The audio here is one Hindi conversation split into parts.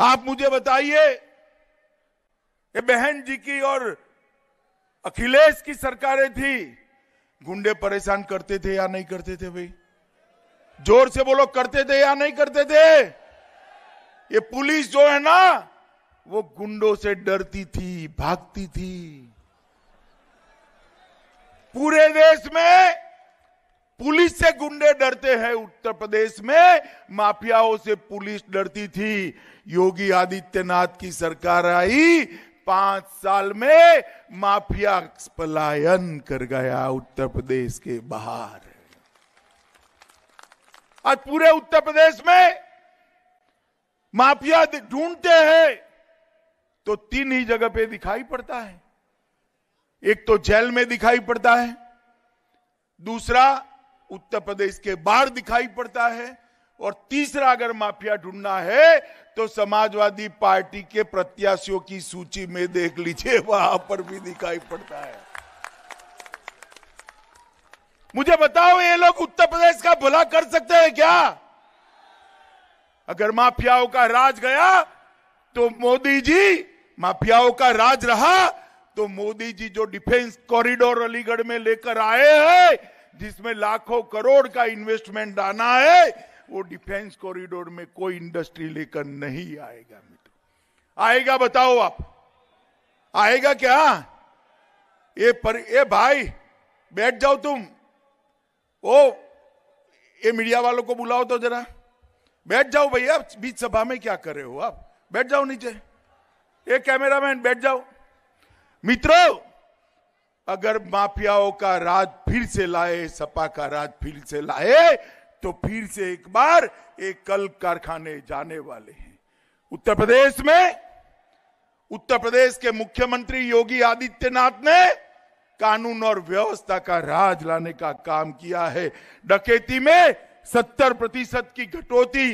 आप मुझे बताइए ये बहन जी की और अखिलेश की सरकारें थी गुंडे परेशान करते थे या नहीं करते थे भाई जोर से बोलो करते थे या नहीं करते थे ये पुलिस जो है ना वो गुंडों से डरती थी भागती थी पूरे देश में पुलिस से गुंडे डरते हैं उत्तर प्रदेश में माफियाओं से पुलिस डरती थी योगी आदित्यनाथ की सरकार आई पांच साल में माफिया पलायन कर गया उत्तर प्रदेश के बाहर आज पूरे उत्तर प्रदेश में माफिया ढूंढते हैं तो तीन ही जगह पे दिखाई पड़ता है एक तो जेल में दिखाई पड़ता है दूसरा उत्तर प्रदेश के बाहर दिखाई पड़ता है और तीसरा अगर माफिया ढूंढना है तो समाजवादी पार्टी के प्रत्याशियों की सूची में देख लीजिए वहां पर भी दिखाई पड़ता है मुझे बताओ ये लोग उत्तर प्रदेश का भला कर सकते हैं क्या अगर माफियाओं का राज गया तो मोदी जी माफियाओं का राज रहा तो मोदी जी जो डिफेंस कॉरिडोर अलीगढ़ में लेकर आए हैं जिसमें लाखों करोड़ का इन्वेस्टमेंट आना है वो डिफेंस कॉरिडोर में कोई इंडस्ट्री लेकर नहीं आएगा मित्र आएगा बताओ आप आएगा क्या ये पर ये भाई बैठ जाओ तुम ओ ये मीडिया वालों को बुलाओ तो जरा बैठ जाओ भैया बीच सभा में क्या कर रहे हो आप बैठ जाओ नीचे ये कैमरामैन बैठ जाओ मित्रों अगर माफियाओं का राज फिर से लाए सपा का राज फिर से लाए तो फिर से एक बार एक कल कारखाने जाने वाले हैं उत्तर प्रदेश में उत्तर प्रदेश के मुख्यमंत्री योगी आदित्यनाथ ने कानून और व्यवस्था का राज लाने का काम किया है डकैती में सत्तर प्रतिशत की घटोती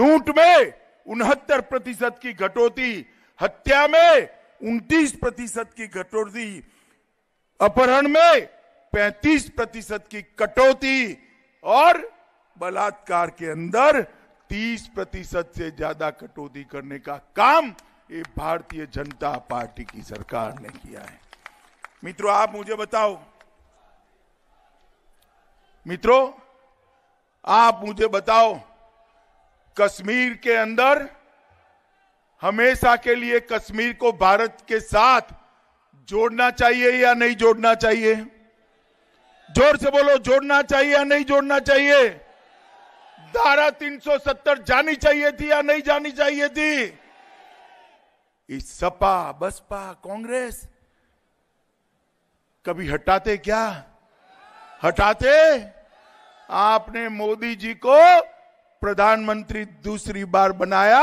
लूट में उनहत्तर प्रतिशत की घटोती हत्या में उनतीस प्रतिशत की घटोती अपहरण में 35 प्रतिशत की कटौती और बलात्कार के अंदर 30 प्रतिशत से ज्यादा कटौती करने का काम ये भारतीय जनता पार्टी की सरकार ने किया है मित्रों आप मुझे बताओ मित्रों आप मुझे बताओ कश्मीर के अंदर हमेशा के लिए कश्मीर को भारत के साथ जोड़ना चाहिए या नहीं जोड़ना चाहिए जोर से बोलो जोड़ना चाहिए या नहीं जोड़ना चाहिए धारा 370 जानी चाहिए थी या नहीं जानी चाहिए थी इस सपा बसपा कांग्रेस कभी हटाते क्या हटाते आपने मोदी जी को प्रधानमंत्री दूसरी बार बनाया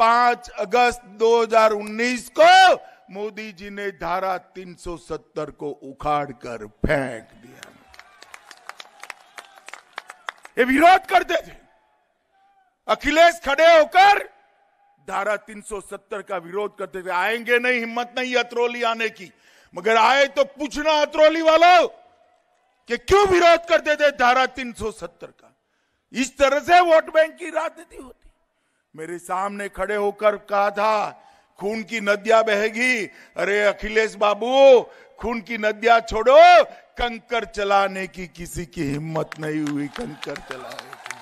5 अगस्त 2019 को मोदी जी ने धारा 370 को उखाड़ कर फेंक दिया ये विरोध करते थे अखिलेश खड़े होकर धारा 370 का विरोध करते थे आएंगे नहीं हिम्मत नहीं अतरोली आने की मगर आए तो पूछना अतरोली वालों कि क्यों विरोध करते थे धारा 370 का इस तरह से वोट बैंक की राजनीति होती मेरे सामने खड़े होकर कहा था खून की नदियां बहेगी अरे अखिलेश बाबू खून की नदियां छोड़ो कंकर चलाने की किसी की हिम्मत नहीं हुई कंकर चलाने की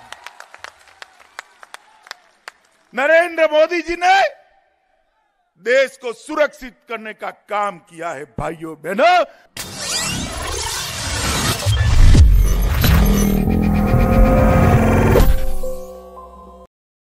नरेंद्र मोदी जी ने देश को सुरक्षित करने का काम किया है भाइयों बहनों